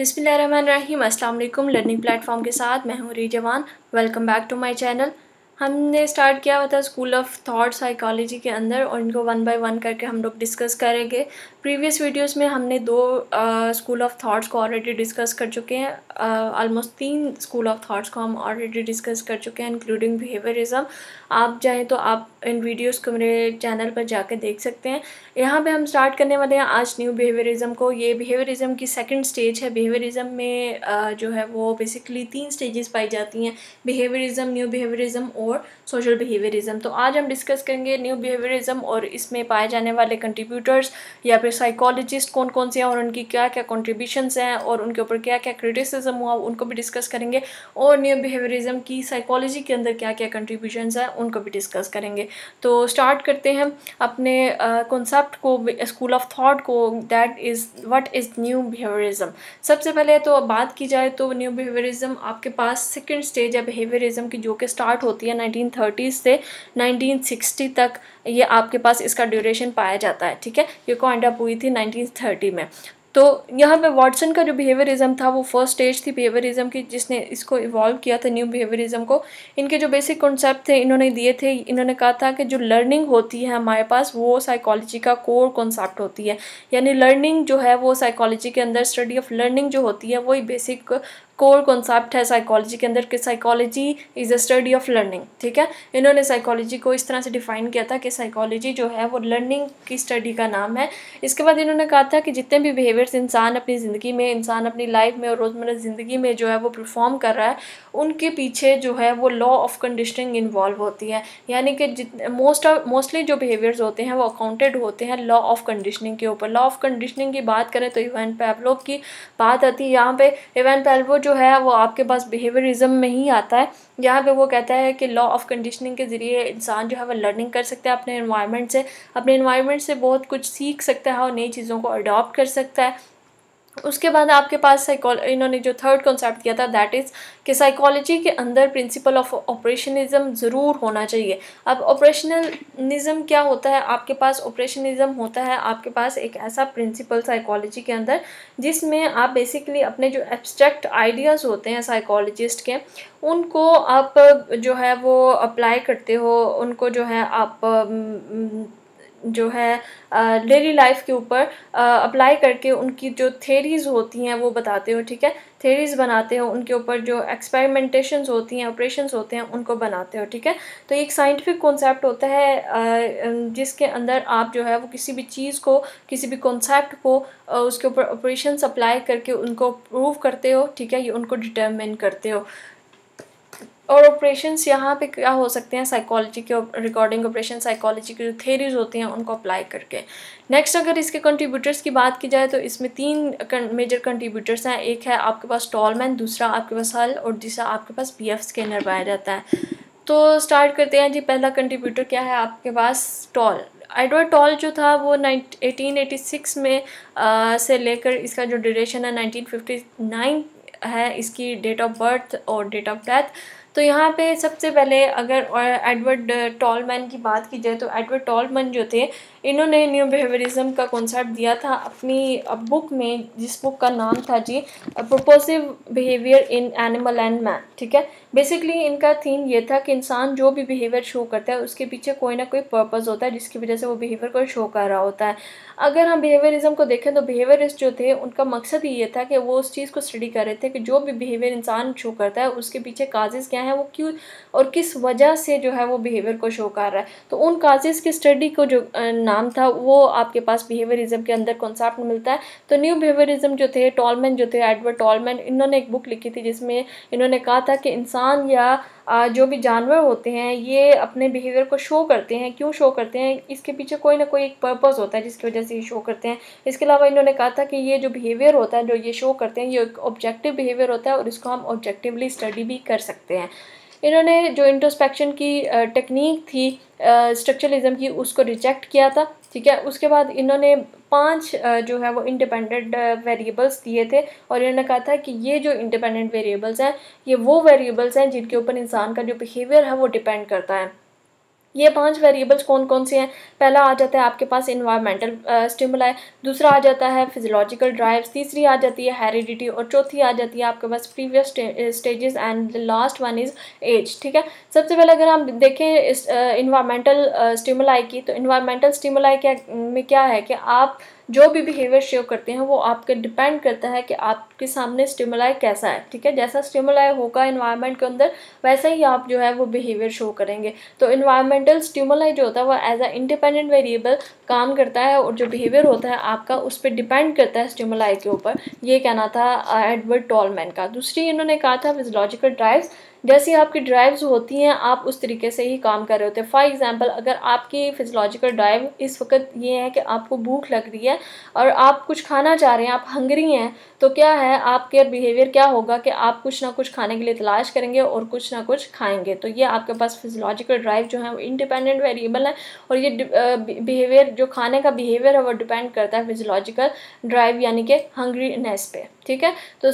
बिस्मिल्लाहिर्रहमानिर्रहीम अस्सलाम वालेकुम लर्निंग प्लेटफॉर्म के साथ मैं हूँ Rizwan welcome back to my channel हमने स्टार्ट किया हुआ था स्कूल ऑफ थॉट साइकोलॉजी के अंदर और इनको वन बाय वन करके हम लोग डिस्कस करेंगे प्रीवियस वीडियोस में हमने दो स्कूल ऑफ थॉट्स को ऑलरेडी डिस्कस कर चुके हैं ऑलमोस्ट तीन स्कूल ऑफ थॉट्स को हम ऑलरेडी डिस्कस कर चुके हैं इंक्लूडिंग बिहेवियरिज्म आप जाएँ तो आप इन वीडियोस को मेरे चैनल पर जाकर देख सकते हैं यहाँ पे हम स्टार्ट करने वाले हैं आज न्यू बिहेवियरिज्म को ये बिहेवियरिज्म की सेकेंड स्टेज है बिहेवियरिज्म में आ, जो है वो बेसिकली तीन स्टेजेस पाई जाती हैं बिहेवियरिज्म न्यू बिहेवियरिज्म और सोशल बिहेवियरिज्म तो आज हम डिस्कस करेंगे न्यू बिहेवियरिज्म और इसमें पाए जाने वाले कंट्रीब्यूटर्स या फिर पे साइकोलॉजिस्ट कौन कौन से हैं और उनकी क्या क्या कॉन्ट्रीब्यूशंस हैं और उनके ऊपर क्या क्या क्रिटिसिज्म हुआ उनको भी डिस्कस करेंगे और न्यू बिहेवियरिज्म की साइकोलॉजी के अंदर क्या क्या कंट्रीब्यूशंस हैं उनको भी डिस्कस करेंगे तो स्टार्ट करते हैं अपने कॉन्सेप्ट uh, को स्कूल ऑफ थाट को that is what is new behaviourism सबसे पहले तो बात की जाए तो न्यू बिहेवियरिज्म आपके पास सेकेंड स्टेज है बिहेवियरिज्म की जो कि स्टार्ट होती है नाइनटीन से नाइनटीन तक ये आपके पास इसका ड्यूरेशन पाया जाता है ठीक है ये कॉइंड अप हुई थी 1930 में तो यहाँ पे वॉटसन का जो बिहेवियरिज्म था वो फर्स्ट स्टेज थी बिहेवियरिज्म की जिसने इसको इवॉल्व किया था न्यू बिहेवियरिज्म को इनके जो बेसिक कॉन्सेप्ट थे इन्होंने दिए थे इन्होंने कहा था कि जो लर्निंग होती है हमारे पास वो साइकोलॉजी का कोर कॉन्सेप्ट होती है यानी लर्निंग जो है वो साइकोलॉजी के अंदर स्टडी ऑफ लर्निंग जो होती है वही बेसिक कोर कॉन्सेप्ट है साइकोलॉजी के अंदर कि psychology is a study of learning ठीक है इन्होंने साइकोलॉजी को इस तरह से डिफाइन किया था कि साइकोलॉजी जो है वो लर्निंग की स्टडी का नाम है इसके बाद इन्होंने कहा था कि जितने भी बिहेवियर्स इंसान अपनी ज़िंदगी में इंसान अपनी लाइफ में और रोज़मर्रा ज़िंदगी में जो है वो परफॉर्म कर रहा है उनके पीछे जो है वो लॉ ऑफ कंडीशनिंग इन्वॉल्व होती है यानी कि मोस्ट ऑफ मोस्टली जो बिहेवियर्स होते हैं वो अकाउंटेड होते हैं लॉ ऑफ कंडीशनिंग के ऊपर लॉ ऑफ कंडीशनिंग की बात करें तो इवेंट पैब्लो की बात आती है यहाँ पर इवेंट पैलवो जो जो है वो आपके पास बिहेवियरिज्म में ही आता है यहाँ पे वो कहता है कि लॉ ऑफ कंडीशनिंग के ज़रिए इंसान जो है वो लर्निंग कर सकता है अपने इन्वायरमेंट से अपने इन्वायरमेंट से बहुत कुछ सीख सकता है और नई चीज़ों को अडॉप्ट कर सकता है उसके बाद आपके पास साइकोल इन्होंने जो थर्ड कॉन्सेप्ट दिया था दैट इज़ कि साइकोलॉजी के अंदर प्रिंसिपल ऑफ ऑपरेशनिज़म ज़रूर होना चाहिए अब ऑपरेशनलिज़म क्या होता है आपके पास ऑपरेशनिज़म होता है आपके पास एक ऐसा प्रिंसिपल साइकोलॉजी के अंदर जिसमें आप बेसिकली अपने जो एब्स्ट्रैक्ट आइडियाज़ होते हैं साइकोलॉजिस्ट के उनको आप जो है वो अप्लाई करते हो उनको जो है आप जो है डेली लाइफ के ऊपर अप्लाई करके उनकी जो थेरीज़ होती हैं वो बताते हो ठीक है थेरीज़ बनाते हो उनके ऊपर जो एक्सपेरिमेंटेशंस होती हैं ऑपरेशंस होते हैं उनको बनाते हो ठीक है तो एक साइंटिफिक कॉन्सेप्ट होता है जिसके अंदर आप जो है वो किसी भी चीज़ को किसी भी कॉन्सेप्ट को उसके ऊपर ऑपरेशंस अप्लाई करके उनको प्रूव करते हो ठीक है ये उनको डिटर्मिन करते हो और ऑपरेशंस यहाँ पे क्या हो सकते हैं साइकोलॉजी के रिकॉर्डिंग ऑपरेशन साइकोलॉजी की जो थेरीज होती हैं उनको अप्लाई करके नेक्स्ट अगर इसके कंट्रीब्यूटर्स की बात की जाए तो इसमें तीन मेजर कंट्रीब्यूटर्स हैं एक है आपके पास टॉलमैन दूसरा आपके पास हल और तीसरा आपके पास बी एफ स्कैनर पाया जाता है तो स्टार्ट करते हैं जी पहला कंट्रीब्यूटर क्या है आपके पास टॉल एडवर्ड टॉल जो था वो नाइन एटीन एटी सिक्स में आ, से लेकर इसका जो ड्यूरेशन है नाइनटीन फिफ्टी नाइन है इसकी डेट ऑफ बर्थ और डेट ऑफ डेथ तो यहाँ पे सबसे पहले अगर एडवर्ड टॉलमैन की बात की जाए तो एडवर्ड टॉलमैन जो थे इन्होंने न्यू बिहेवियरिज्म का कॉन्सेप्ट दिया था अपनी बुक में जिस बुक का नाम था जी purposive behaviour in animal and man ठीक है बेसिकली इनका थीम ये था कि इंसान जो भी बिहेवियर शो करता है उसके पीछे कोई ना कोई पर्पज़ होता है जिसकी वजह से वो बिहेवियर को शो कर रहा होता है अगर हम बिहेवियरिज्म को देखें तो बिहेवियरिस्ट जो थे उनका मकसद ही ये था कि वो उस चीज़ को स्टडी कर रहे थे कि जो भी बिहेवियर इंसान शो करता है उसके पीछे काजेज़ क्या क्या है वो क्यों और किस वजह से जो है वो बिहेवियर को शो कर रहा है तो उन काजेज़ की स्टडी को जो नाम था वो आपके पास बिहेवियरिज्म के अंदर कॉन्सेप्ट मिलता है तो न्यू बिहेवियरिज्म जो थे टॉलमैन जो थे एडवर्ड टॉलमैन इन्होंने एक बुक लिखी थी जिसमें इन्होंने कहा था कि इंसान या जो भी जानवर होते हैं ये अपने बिहेवियर को शो करते हैं क्यों शो करते हैं इसके पीछे कोई ना कोई एक पर्पज़ होता है जिसकी वजह से ये शो करते हैं इसके अलावा इन्होंने कहा था कि ये जो बिहेवियर होता है जो ये शो करते हैं ये एक ऑब्जेक्टिव बिहेवियर होता है और इसको हम ऑब्जेक्टिवली स्टडी भी कर सकते हैं इन्होंने जो इंट्रोस्पेक्शन की टेक्निक थी स्ट्रक्चरलिज्म की उसको रिजेक्ट किया था ठीक है उसके बाद इन्होंने पांच जो है वो इंडिपेंडेंट वेरिएबल्स दिए थे और इन्होंने कहा था कि ये जो इंडिपेंडेंट वेरिएबल्स हैं ये वो वेरिएबल्स हैं जिनके ऊपर इंसान का जो बिहेवियर है वो डिपेंड करता है ये पांच वेरिएबल्स कौन कौन से हैं पहला आ जाता है आपके पास इन्वायरमेंटल स्टिमुलाई दूसरा आ जाता है फिजियोलॉजिकल ड्राइव्स तीसरी आ जाती है हेरिडिटी और चौथी आ जाती है आपके पास previous stages and the last one is age ठीक है सबसे पहले अगर हम देखें इन्वायरमेंटल स्टिमुलाई की तो इन्वायरमेंटल स्टिमुलाई क्या में क्या है कि आप जो भी बिहेवियर शो करते हैं वो आपके डिपेंड करता है कि आपके सामने स्टिमुलाई कैसा है ठीक है जैसा स्टिमुलाई होगा इन्वायरमेंट के अंदर वैसा ही आप जो है वो बिहेवियर शो करेंगे तो इन्वायरमेंटल स्टिमुलाई जो होता है वो एज अ इंडिपेंडेंट वेरिएबल काम करता है और जो बिहेवियर होता है आपका उस पर डिपेंड करता है स्टिमुलाई के ऊपर ये कहना था एडवर्ड uh, टॉलमैन का दूसरी इन्होंने कहा था विजोलॉजिकल ड्राइव्स जैसी आपकी ड्राइव्स होती हैं आप उस तरीके से ही काम कर रहे होते हैं फॉर एग्ज़ाम्पल अगर आपकी फिजलॉजिकल ड्राइव इस वक्त ये है कि आपको भूख लग रही है और आप कुछ खाना चाह रहे हैं आप हंगरी हैं तो क्या है आपके बिहेवियर क्या होगा कि आप कुछ ना कुछ खाने के लिए तलाश करेंगे और कुछ ना कुछ खाएंगे तो ये आपके पास फिजोलॉजिकल ड्राइव जो है वो इंडिपेंडेंट वेरिएबल है और ये बिहेवियर जो खाने का बिहेवियर है वो डिपेंड करता है फ़िजोलॉजिकल ड्राइव यानी कि हंग्रीनेस पे ठीक है तो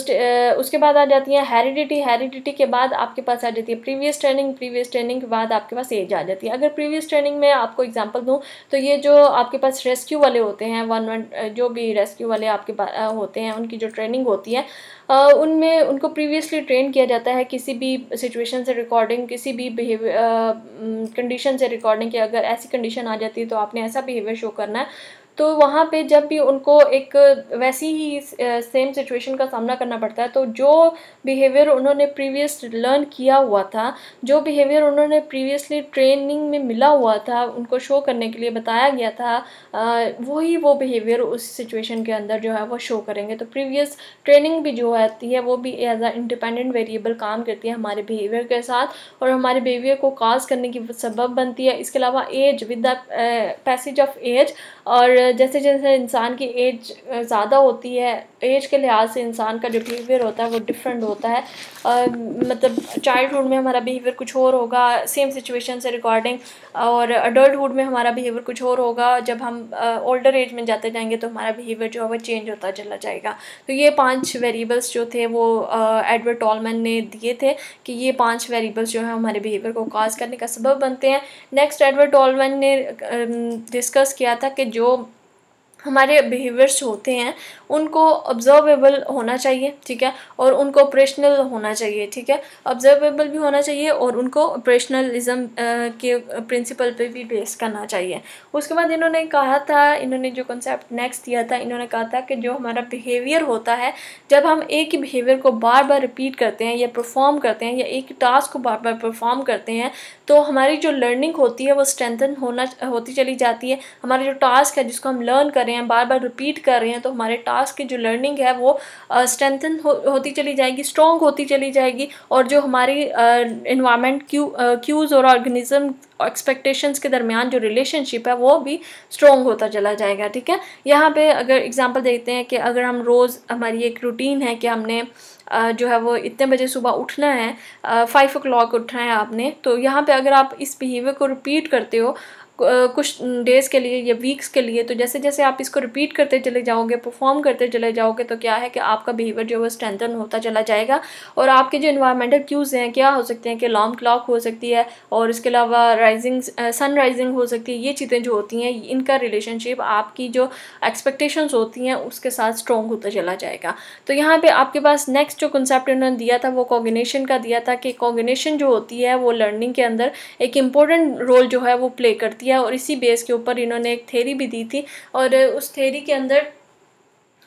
उसके बाद आ जाती है हेरिडिटी हेरिडिटी के बाद आपके पास आ जाती है प्रीवियस ट्रेनिंग प्रीवियस ट्रेनिंग के बाद आपके पास एज आ जाती है अगर प्रीवियस ट्रेनिंग में आपको एग्जांपल दूं तो ये जो आपके पास रेस्क्यू वाले होते हैं वन वन जो भी रेस्क्यू वाले आपके पास होते हैं उनकी जो ट्रेनिंग होती है उनमें उनको प्रीवियसली ट्रेन किया जाता है किसी भी सिचुएशन से रिकॉर्डिंग किसी भी बिहेवियर कंडीशन से रिकॉर्डिंग की अगर ऐसी कंडीशन आ जाती है तो आपने ऐसा बिहेवियर शो करना है तो वहाँ पे जब भी उनको एक वैसी ही सेम सिचुएशन का सामना करना पड़ता है तो जो बिहेवियर उन्होंने प्रीवियस लर्न किया हुआ था जो बिहेवियर उन्होंने प्रीवियसली ट्रेनिंग में मिला हुआ था उनको शो करने के लिए बताया गया था वही वो बिहेवियर उस सिचुएशन के अंदर जो है वो शो करेंगे तो प्रीवियस ट्रेनिंग भी जो आती है वो भी एज अ इंडिपेंडेंट वेरिएबल काम करती है हमारे बिहेवियर के साथ और हमारे बिहेवियर को काज करने की सबब बनती है इसके अलावा age with the passage of age और जैसे जैसे इंसान की एज ज़्यादा होती है एज के लिहाज से इंसान का जो बिहेवियर होता है वो डिफरेंट होता है और मतलब चाइल्डहुड में हमारा बिहेवियर कुछ और होगा सेम सिचुएशन से रिकॉर्डिंग और अडल्टहुड में हमारा बिहेवियर कुछ और होगा जब हम ओल्डर एज में जाते जाएंगे तो हमारा बिहेवियर जो है वो चेंज होता चला जाएगा तो ये पाँच वेरिएबल्स जो थे वो एडवर्ड टॉलमैन ने दिए थे कि ये पाँच वेरिएबल्स जो है हमारे बिहेवियर को काज करने का सबब बनते हैं नेक्स्ट एडवर्ड टॉलमैन ने डिस्कस किया था कि जो हमारे बिहेवियर्स होते हैं उनको ऑब्जर्वेबल होना चाहिए ठीक है और उनको ऑपरेशनल होना चाहिए ठीक है ऑब्जर्वेबल भी होना चाहिए और उनको ऑपरेशनलिज्म के प्रिंसिपल पे भी बेस करना चाहिए उसके बाद इन्होंने कहा था इन्होंने जो कंसेप्ट नेक्स्ट दिया था इन्होंने कहा था कि जो हमारा बिहेवियर होता है जब हम एक ही बिहेवियर को बार बार रिपीट करते हैं या परफॉर्म करते हैं या एक टास्क को बार बार परफॉर्म करते हैं तो हमारी जो लर्निंग होती है वो स्ट्रेंथन होना होती चली जाती है हमारा जो टास्क है जिसको हम लर्न कर रहे हैं बार बार रिपीट कर रहे हैं तो हमारे टास्क की जो लर्निंग है वो स्ट्रेंथन uh, हो, होती चली जाएगी स्ट्रॉन्ग होती चली जाएगी और जो हमारी इन्वामेंट क्यू क्यूज़ और ऑर्गेनिज्म एक्सपेक्टेशंस के दरमियान जो रिलेशनशिप है वो भी स्ट्रॉन्ग होता चला जाएगा ठीक है यहाँ पे अगर एग्जांपल देखते हैं कि अगर हम रोज़ हमारी एक रूटीन है कि हमने जो है वो इतने बजे सुबह उठना है फाइव ओ क्लाक उठना है आपने तो यहाँ पे अगर आप इस बिहेवियर को रिपीट करते हो कुछ डेज़ के लिए या वीक्स के लिए तो जैसे जैसे आप इसको रिपीट करते चले जाओगे परफॉर्म करते चले जाओगे तो क्या है कि आपका बिहेवियर जो है स्ट्रेंथन होता चला जाएगा और आपके जो इन्वायरमेंटल क्यूज़ हैं क्या हो सकते हैं कि लॉन्ग क्लॉक हो सकती है और इसके अलावा राइजिंग सन राइजिंग हो सकती है ये चीज़ें जो होती हैं इनका रिलेशनशिप आपकी जो एक्सपेक्टेशंस होती हैं उसके साथ स्ट्रॉन्ग होता चला जाएगा तो यहाँ पर आपके पास नेक्स्ट जो कंसेप्ट इन्होंने दिया था वो कॉगिनेशन का दिया था कि कॉगिनेशन जो होती है वो लर्निंग के अंदर एक इम्पोर्टेंट रोल जो है वो प्ले करती है दिया और इसी बेस के ऊपर इन्होंने एक थेरी भी दी थी और उस थेरी के अंदर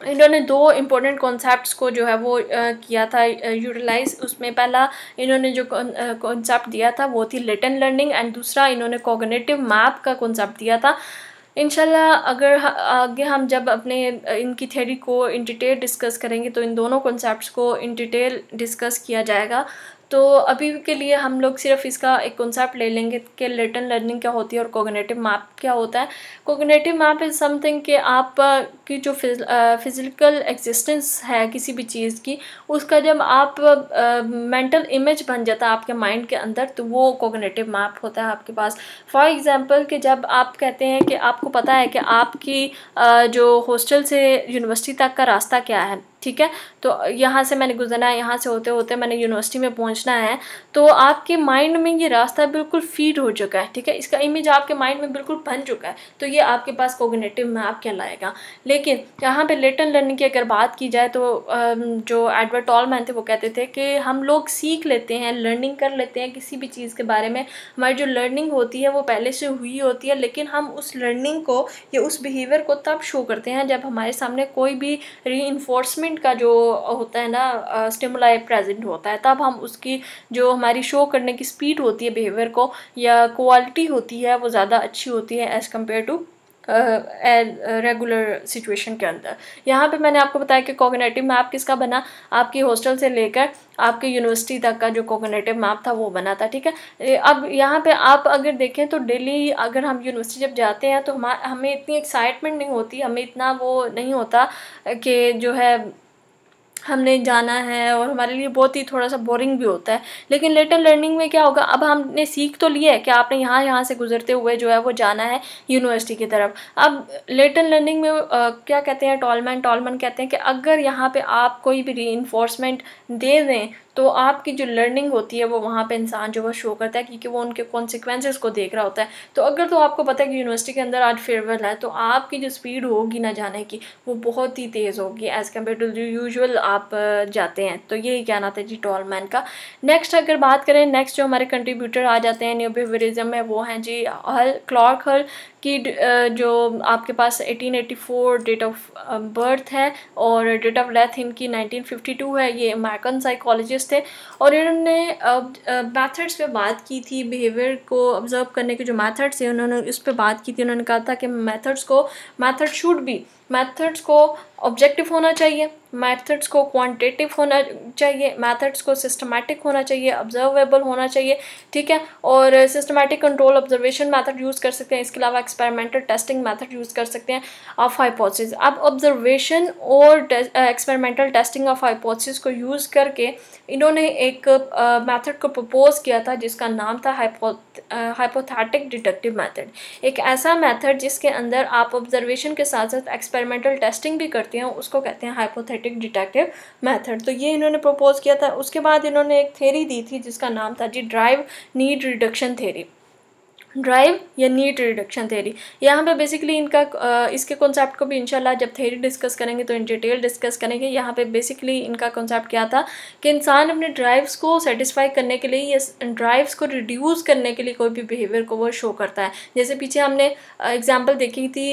इन्होंने दो इम्पोर्टेंट कॉन्सेप्ट्स को जो है वो आ, किया था यूटिलाइज उसमें पहला इन्होंने जो कॉन्सेप्ट दिया था वो थी लेटन लर्निंग एंड दूसरा इन्होंने कोगनेटिव मैप का कॉन्सेप्ट दिया था इनशाला अगर आगे हम जब अपने इनकी थ्योरी को इन डिटेल डिस्कस करेंगे तो इन दोनों कॉन्सेप्ट्स को इन डिटेल डिस्कस किया जाएगा तो अभी के लिए हम लोग सिर्फ इसका एक कॉन्सेप्ट ले लेंगे कि लेटन लर्निंग क्या होती है और कोगनेटिव मैप क्या होता है कोगनेटिव मैप इज़ समथिंग कि आप की जो फिज़िकल एग्जिस्टेंस है किसी भी चीज़ की उसका जब आप मेंटल इमेज बन जाता है आपके माइंड के अंदर तो वो कोगनेटिव मैप होता है आपके पास फॉर एग्ज़ाम्पल कि जब आप कहते हैं कि आपको पता है कि आपकी uh, जो हॉस्टल से यूनिवर्सिटी तक का रास्ता क्या है ठीक है तो यहाँ से मैंने गुजरना है यहाँ से होते होते मैंने यूनिवर्सिटी में पहुँचना है तो आपके माइंड में ये रास्ता बिल्कुल फीड हो चुका है ठीक है इसका इमेज आपके माइंड में बिल्कुल बन चुका है तो ये आपके पास कोगनेटिव मैप कहलाएगा लेकिन यहाँ पे लेटन लर्निंग की अगर बात की जाए तो जो एडवर्ट टॉलमैन थे वो कहते थे कि हम लोग सीख लेते हैं लर्निंग कर लेते हैं किसी भी चीज़ के बारे में हमारी जो लर्निंग होती है वो पहले से हुई होती है लेकिन हम उस लर्निंग को या उस बिहेवियर को तब शो करते हैं जब हमारे सामने कोई भी री एक्साइटमेंट का जो होता है ना स्टिमुलाई प्रेजेंट होता है तब हम उसकी जो हमारी शो करने की स्पीड होती है बिहेवियर को या क्वालिटी होती है वो ज़्यादा अच्छी होती है as compare to regular situation के अंदर यहाँ पे मैंने आपको बताया कि कोगनेटिव मैप किसका बना आपकी हॉस्टल से लेकर आपके यूनिवर्सिटी तक का जो कोगनेटिव मैप था वो बना था ठीक है अब यहाँ पे आप अगर देखें तो डेली अगर हम यूनिवर्सिटी जब जाते हैं तो हमें इतनी एक्साइटमेंट नहीं होती हमें इतना वो नहीं होता कि जो है हमने जाना है और हमारे लिए बहुत ही थोड़ा सा बोरिंग भी होता है लेकिन लेटर लर्निंग में क्या होगा अब हमने सीख तो लिया है कि आपने यहाँ यहाँ से गुजरते हुए जो है वो जाना है यूनिवर्सिटी की तरफ अब लेटर लर्निंग में आ, क्या कहते हैं टॉलमैन टॉलमैन कहते हैं कि अगर यहाँ पे आप कोई भी री दे दें तो आपकी जो लर्निंग होती है वो वहाँ पे इंसान जो है शो करता है क्योंकि वो उनके कॉन्सिक्वेंसेस को देख रहा होता है तो अगर तो आपको पता है कि यूनिवर्सिटी के अंदर आज फेयरवेल है तो आपकी जो स्पीड होगी ना जाने की वो बहुत ही तेज़ होगी एज़ कम्पेयर टू जो यूजल आप जाते हैं तो यही कहना था जी टॉल मैन का नेक्स्ट अगर बात करें नेक्स्ट जो हमारे कंट्रीब्यूटर आ जाते हैं न्यू बिहेवियरिज्म में वो हैं जी हल क्लॉक हल कि जो आपके पास 1884 डेट ऑफ बर्थ है और डेट ऑफ डेथ इनकी 1952 है ये अमेरिकन साइकोलॉजिस्ट थे और इन्होंने मैथड्स पे बात की थी बिहेवियर को ऑब्ज़र्व करने के जो मैथड्स हैं उन्होंने उस पर बात की थी उन्होंने कहा था कि मैथड्स को मैथड शुड भी मैथड्स को ऑब्जेक्टिव होना चाहिए मैथड्स को क्वांटिटिव होना चाहिए मैथड्स को सिस्टमैटिक होना चाहिए ऑब्जर्वेबल होना चाहिए ठीक है और systematic control observation method use कर सकते हैं इसके अलावा एक्सपेरिमेंटल टेस्टिंग मैथड यूज़ कर सकते हैं ऑफ हाइपोथेसिस अब ऑब्जर्वेशन और एक्सपेरिमेंटल टेस्टिंग ऑफ हाइपोथेसिस को यूज़ करके इन्होंने एक मैथड uh, को प्रपोज किया था जिसका नाम था हाइपोथैटिक डिटेक्टिव मैथड एक ऐसा मैथड जिसके अंदर आप ऑब्जर्वेशन के साथ साथ एक्सपेरिमेंटल टेस्टिंग भी करते करती हैं उसको कहते हैं हाइपोथेटिक डिटेक्टिव मेथड तो ये इन्होंने प्रपोज़ किया था उसके बाद इन्होंने एक थेरी दी थी जिसका नाम था जी drive need reduction theory drive या नीट रिडक्शन थेरी यहाँ पे बेसिकली इनका इसके कॉन्सेप्ट को भी इंशाल्लाह जब थेरी डिस्कस करेंगे तो इन डिटेल डिस्कस करेंगे यहाँ पे बेसिकली इनका कॉन्सेप्ट क्या था कि इंसान अपने ड्राइव्स को सेटिस्फाई करने के लिए या ड्राइव्स को रिड्यूस करने के लिए कोई भी बिहेवियर को वो शो करता है जैसे पीछे हमने एग्जाम्पल देखी थी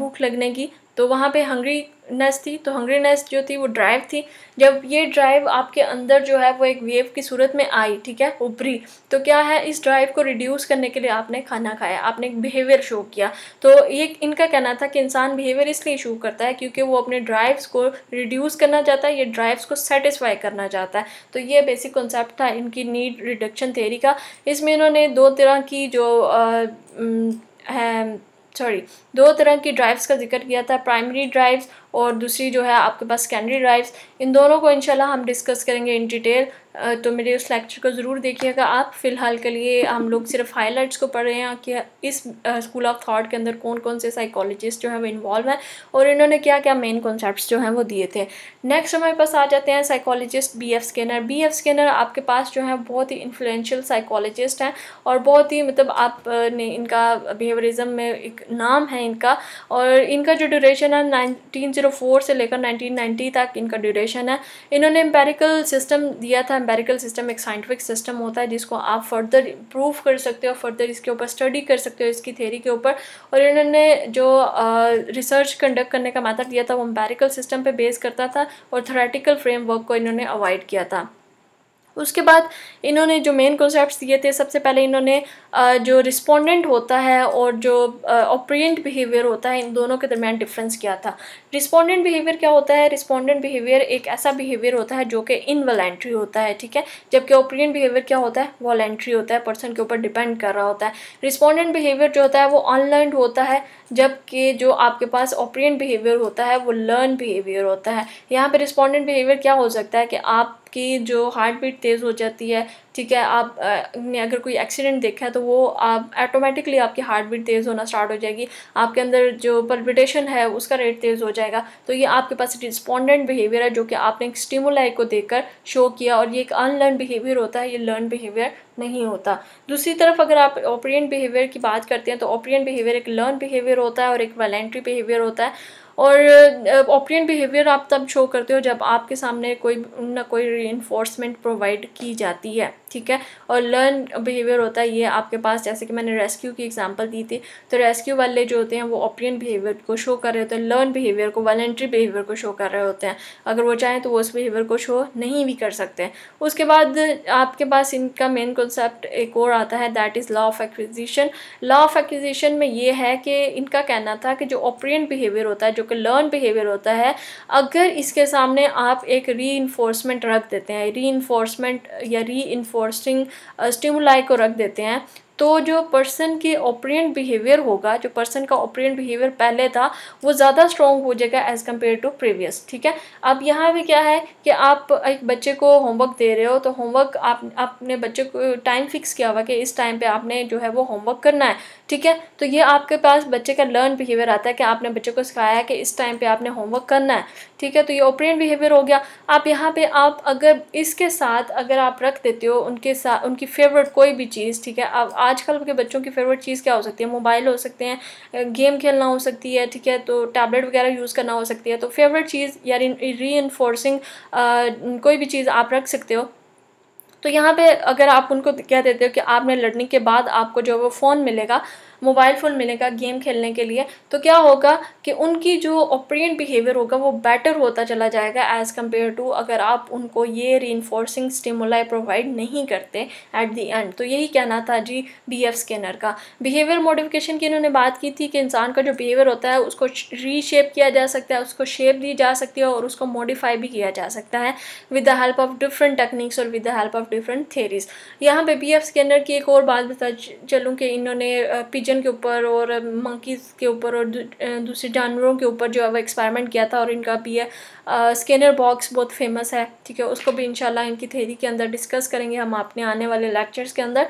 भूख लगने की तो वहाँ पे हंग्रीनेस थी तो हंग्रीनेस जो थी वो ड्राइव थी जब ये ड्राइव आपके अंदर जो है वो एक वेव की सूरत में आई ठीक है उभरी तो क्या है इस ड्राइव को रिड्यूस करने के लिए आपने खाना खाया आपने एक बिहेवियर शो किया तो ये इनका कहना था कि इंसान बिहेवियर इसलिए शो करता है क्योंकि वो अपने ड्राइव्स को रिड्यूस करना चाहता है ये ड्राइव्स को सेटिस्फाई करना चाहता है तो ये बेसिक कॉन्सेप्ट था इनकी नीड रिडक्शन थेरी का इसमें इन्होंने दो तरह की जो आ, है सॉरी दो तरह की ड्राइव्स का जिक्र किया था प्राइमरी ड्राइव्स और दूसरी जो है आपके पास कैंडी ड्राइव्स इन दोनों को इनशाला हम डिस्कस करेंगे इन डिटेल तो मेरे उस लेक्चर को ज़रूर देखिएगा आप फ़िलहाल के लिए हम लोग सिर्फ हाईलाइट्स को पढ़ रहे हैं कि इस स्कूल ऑफ थाट के अंदर कौन कौन से साइकोलॉजिस्ट जो हैं वो इन्वॉल्व हैं और इन्होंने क्या क्या मेन कॉन्सेप्ट जो हैं वो दिए थे नेक्स्ट हमारे पास आ जाते हैं psychologist B F Skinner B F Skinner आपके पास जो है बहुत ही इन्फ्लुएंशियल साइकोलॉजिस्ट हैं और बहुत ही मतलब आप ने इनका बिहेवियरिज्म में एक नाम है इनका और इनका जो ड्यूरेशन है नाइनटीन 1904 से लेकर 1990 तक इनका ड्यूरेशन है इन्होंने एम्पेरिकल सिस्टम दिया था एम्पेरिकल सिस्टम एक साइंटिफिक सिस्टम होता है जिसको आप फर्दर प्रूव कर सकते हो फर्दर इसके ऊपर स्टडी कर सकते हो इसकी थेरी के ऊपर और इन्होंने जो रिसर्च uh, कंडक्ट करने का मैथड दिया था वो एम्पेरिकल सिस्टम पर बेस करता था और थोरेटिकल फ्रेमवर्क को इन्होंने अवॉइड किया था उसके बाद इन्होंने जो मेन कॉन्सेप्ट दिए थे सबसे पहले इन्होंने जो रिस्पोंडेंट होता है और जो ऑपरेंट बिहेवियर होता है इन दोनों के दरमियान डिफरेंस किया था रिस्पोंडेंट बिहेवियर क्या होता है रिस्पोंडेंट बिहेवियर एक ऐसा बिहेवियर होता है जो कि इनवॉलेंट्री होता है ठीक है जबकि ऑपरेंट बिहेवियर क्या होता है वॉलेंट्री होता है पर्सन के ऊपर डिपेंड कर रहा होता है रिस्पोंडेंट बिहेवियर जो होता है वो अनलर्न होता है जबकि जो आपके पास ऑपरियन बिहेवियर होता है वो लर्न बिहेवियर होता है यहाँ पे रिस्पॉन्डेंट बिहेवियर क्या हो सकता है कि आपकी जो हार्ट बीट तेज़ हो जाती है ठीक है आप ने अगर कोई एक्सीडेंट देखा है तो वो आप ऑटोमेटिकली आपकी हार्ट बीट तेज़ होना स्टार्ट हो जाएगी आपके अंदर जो पल्पिटेशन है उसका रेट तेज़ हो जाएगा तो ये आपके पास रिस्पॉन्डेंट बिहेवियर है जो कि आपने एक स्टिमुलाई को देखकर शो किया और ये एक अनलर्न बिहेवियर होता है ये लर्न बिहेवियर नहीं होता दूसरी तरफ अगर आप ऑपरियन बिहेवियर की बात करते हैं तो ऑपरियन बिहेवियर एक लर्न बिहेवियर होता है और एक वॉलेंट्री बिहेवियर होता है और ऑपरियन बिहेवियर आप तब शो करते हो जब आपके सामने कोई ना कोई री प्रोवाइड की जाती है ठीक है और लर्न बिहेवियर होता है ये आपके पास जैसे कि मैंने रेस्क्यू की एग्जांपल दी थी तो रेस्क्यू वाले जो होते हैं वो ऑपरियन बिहेवियर को शो कर रहे होते हैं लर्न बिहेवियर को वॉलेंट्री बिहेवियर को शो कर रहे होते हैं अगर वो चाहें तो वो उस बिहेवियर को शो नहीं भी कर सकते उसके बाद आपके पास इनका मेन कॉन्सेप्ट एक और आता है that is law of acquisition law of acquisition में ये है कि इनका कहना था कि जो ऑपरियन बिहेवियर होता है जो कि लर्न बिहेवियर होता है अगर इसके सामने आप एक री रख देते हैं री या री और स्टिंग स्टिमुलाई को रख देते हैं तो जो पर्सन के ऑपरेंट बिहेवियर होगा जो पर्सन का ऑपरेंट बिहेवियर पहले था वो ज़्यादा स्ट्रॉन्ग हो जाएगा एज़ कम्पेयर टू प्रीवियस ठीक है अब यहाँ भी क्या है कि आप एक बच्चे को होमवर्क दे रहे हो तो होमवर्क आप अपने बच्चे को टाइम फिक्स किया हुआ कि इस टाइम पर आपने जो है वो होमवर्क करना है ठीक है तो ये आपके पास बच्चे का लर्न बिहेवियर आता है कि आपने बच्चे को सिखाया कि इस टाइम पर आपने होमवर्क करना है ठीक है तो ये ऑपरेंट बिहेवियर हो गया आप यहाँ पर आप अगर इसके साथ अगर आप रख देते हो उनके साथ उनकी फेवरेट कोई भी चीज़ ठीक है अब आज आजकल के बच्चों की फेवरेट चीज़ क्या हो सकती है मोबाइल हो सकते हैं गेम खेलना हो सकती है ठीक है तो टैबलेट वगैरह यूज़ करना हो सकती है तो फेवरेट चीज़ या री इन्फोर्सिंग कोई भी चीज़ आप रख सकते हो तो यहाँ पे अगर आप उनको कह देते हो कि आपने लड़ने के बाद आपको जो वो फ़ोन मिलेगा मोबाइल फ़ोन मिलेगा गेम खेलने के लिए तो क्या होगा कि उनकी जो ऑपरियन बिहेवियर होगा वो बेटर होता चला जाएगा एज़ कम्पेयर टू अगर आप उनको ये री इन्फोर्सिंग प्रोवाइड नहीं करते एट दी एंड तो यही कहना था जी बी एफ स्कैनर का बिहेवियर मोडिफिकेशन की इन्होंने बात की थी कि इंसान का जो बिहेवियर होता है उसको रीशेप किया जा सकता है उसको शेप दी जा सकती है और उसको मॉडिफाई भी किया जा सकता है with the help of different techniques और with the help of different theories यहाँ पे बी एफ स्कैनर की एक और बात बता चलूँ कि इन्होंने पिजन एविएशन के ऊपर और मंकीज़ के ऊपर और दूसरे जानवरों के ऊपर जो है वो एक्सपेरिमेंट किया था और इनका भी है स्कैनर बॉक्स बहुत फेमस है ठीक है उसको भी इंशाल्लाह इनकी थेरी के अंदर डिस्कस करेंगे हम अपने आने वाले लेक्चर्स के अंदर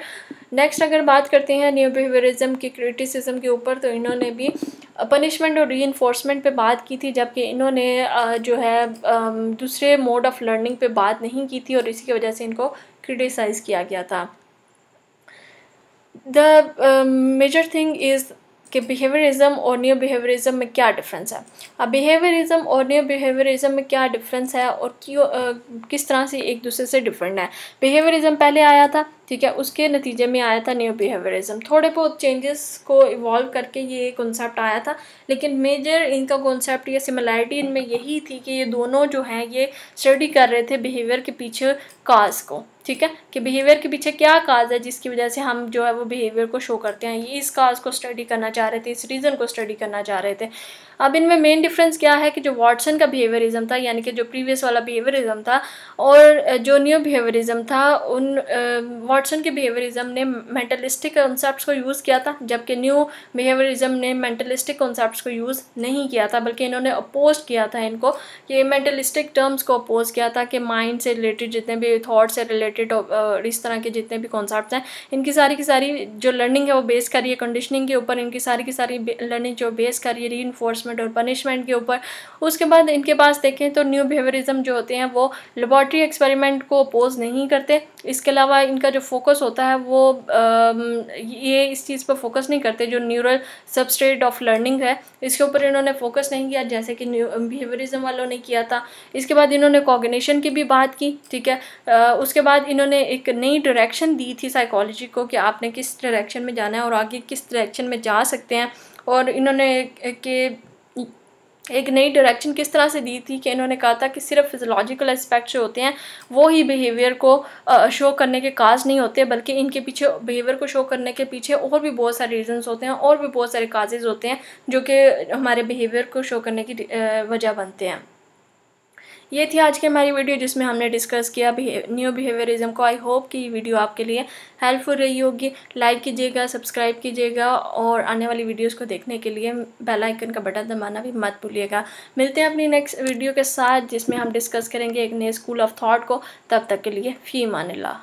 नेक्स्ट अगर बात करते हैं न्यू बिहेवियरिज्म की क्रिटिसिज्म के ऊपर तो इन्होंने भी पनिशमेंट और री इन्फोर्समेंट पर बात की थी जबकि इन्होंने जो है दूसरे मोड ऑफ़ लर्निंग पर बात नहीं की थी और इसी की वजह से इनको क्रिटिसाइज़ किया गया था द मेजर थिंग इज़ कि बिहेवियरिज्म और न्यू बिहेवियरिज्म में क्या डिफरेंस है अब बिहेवियरिज्म और न्यू बिहेवियरिज्म में क्या डिफरेंस है और क्यों किस तरह से एक दूसरे से डिफरेंट है बिहेवियरिज्म पहले आया था ठीक है उसके नतीजे में आया था न्यू बिहेवियरिज्म थोड़े बहुत चेंजेस को इवॉल्व करके ये कॉन्सेप्ट आया था लेकिन मेजर इनका कॉन्सेप्ट या सिमिलैरिटी इनमें यही थी कि ये दोनों जो हैं ये स्टडी कर रहे थे बिहेवियर के पीछे काज को ठीक है कि बिहेवियर के पीछे क्या काज है जिसकी वजह से हम जो है वो बिहेवियर को शो करते हैं ये इस काज को स्टडी करना चाह रहे थे इस रीज़न को स्टडी करना चाह रहे थे अब इनमें मेन डिफरेंस क्या है कि जो वाटसन का बिहेवियरिज्म था यानी कि जो प्रीवियस वाला बिहेवियरिज्म था और जो न्यू बिहेवियरिज्म था उन वाटसन के बिहेवियरिज्म ने मेंटलिस्टिक कॉन्सेप्ट को यूज़ किया था जबकि न्यू बिहेवियरिज्म ने मेंटलिस्टिक कॉन्सेप्ट को यूज़ नहीं किया था बल्कि इन्होंने अपोज किया था इनको कि मेंटलिस्टिक टर्म्स को अपोज किया था कि माइंड से रिलेटेड जितने भी थाट्स से रिलेटेड रिलेटेड और uh, इस तरह के जितने भी कॉन्सेप्ट हैं इनकी सारी की सारी जो लर्निंग है वो बेस करिए कंडीशनिंग के ऊपर इनकी सारी की सारी लर्निंग जो बेस करिए री और पनिशमेंट के ऊपर उसके बाद इनके पास देखें तो न्यू बिहेवियरिज्म जो होते हैं वो लेबॉर्ट्री एक्सपेरिमेंट को अपोज नहीं करते इसके अलावा इनका जो फोकस होता है वो um, ये इस चीज़ पर फोकस नहीं करते जो न्यूरल सबस्ट्रेट ऑफ लर्निंग है इसके ऊपर इन्होंने फोकस नहीं किया जैसे कि बिहेवियरिज्म um, वालों ने किया था इसके बाद इन्होंने कॉग्निशन की भी बात की ठीक है उसके बाद बाद इन्होंने एक नई डायरेक्शन दी थी साइकोलॉजी को कि आपने किस डायरेक्शन में जाना है और आगे किस डायरेक्शन में जा सकते हैं और इन्होंने के एक नई डायरेक्शन किस तरह से दी थी कि इन्होंने कहा था कि सिर्फ फिजोलॉजिकल एस्पेक्ट जो होते हैं वो ही बिहेवियर को शो करने के काज नहीं होते बल्कि इनके पीछे बिहेवियर को शो करने के पीछे और भी बहुत सारे रीजंस होते हैं और भी बहुत सारे काजेज़ होते हैं जो कि हमारे बिहेवियर को शो करने की वजह बनते हैं ये थी आज की हमारी वीडियो जिसमें हमने डिस्कस किया न्यू बिहेवियरिज्म को आई होप कि ये वीडियो आपके लिए हेल्पफुल रही होगी लाइक कीजिएगा सब्सक्राइब कीजिएगा और आने वाली वीडियोज़ को देखने के लिए बेल आइकन का बटन दबाना भी मत भूलिएगा मिलते हैं अपनी नेक्स्ट वीडियो के साथ जिसमें हम डिस्कस करेंगे एक नए स्कूल ऑफ थाट को तब तक के लिए फ़ी ला